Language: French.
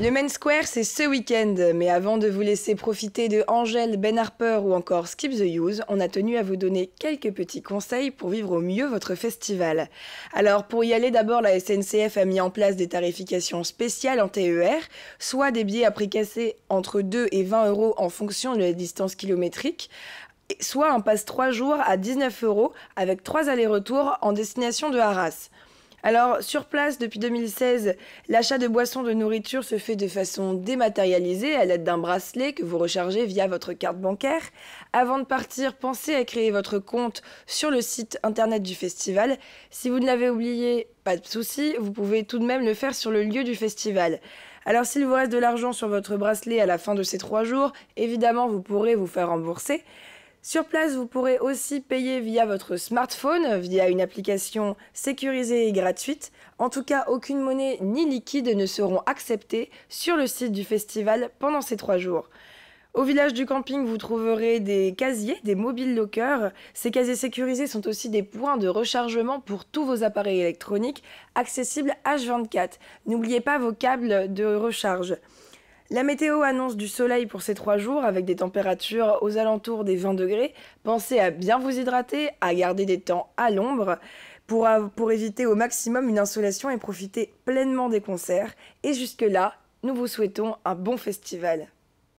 Le Main Square, c'est ce week-end, mais avant de vous laisser profiter de Angèle, Ben Harper ou encore Skip the Use, on a tenu à vous donner quelques petits conseils pour vivre au mieux votre festival. Alors, pour y aller, d'abord, la SNCF a mis en place des tarifications spéciales en TER, soit des billets à prix cassé entre 2 et 20 euros en fonction de la distance kilométrique, soit un passe 3 jours à 19 euros avec trois allers-retours en destination de Arras. Alors, sur place, depuis 2016, l'achat de boissons de nourriture se fait de façon dématérialisée à l'aide d'un bracelet que vous rechargez via votre carte bancaire. Avant de partir, pensez à créer votre compte sur le site internet du festival. Si vous ne l'avez oublié, pas de souci, vous pouvez tout de même le faire sur le lieu du festival. Alors s'il vous reste de l'argent sur votre bracelet à la fin de ces trois jours, évidemment vous pourrez vous faire rembourser. Sur place, vous pourrez aussi payer via votre smartphone, via une application sécurisée et gratuite. En tout cas, aucune monnaie ni liquide ne seront acceptées sur le site du festival pendant ces trois jours. Au village du camping, vous trouverez des casiers, des mobile lockers. Ces casiers sécurisés sont aussi des points de rechargement pour tous vos appareils électroniques, accessibles H24. N'oubliez pas vos câbles de recharge. La météo annonce du soleil pour ces trois jours avec des températures aux alentours des 20 degrés. Pensez à bien vous hydrater, à garder des temps à l'ombre pour, pour éviter au maximum une insolation et profiter pleinement des concerts. Et jusque-là, nous vous souhaitons un bon festival.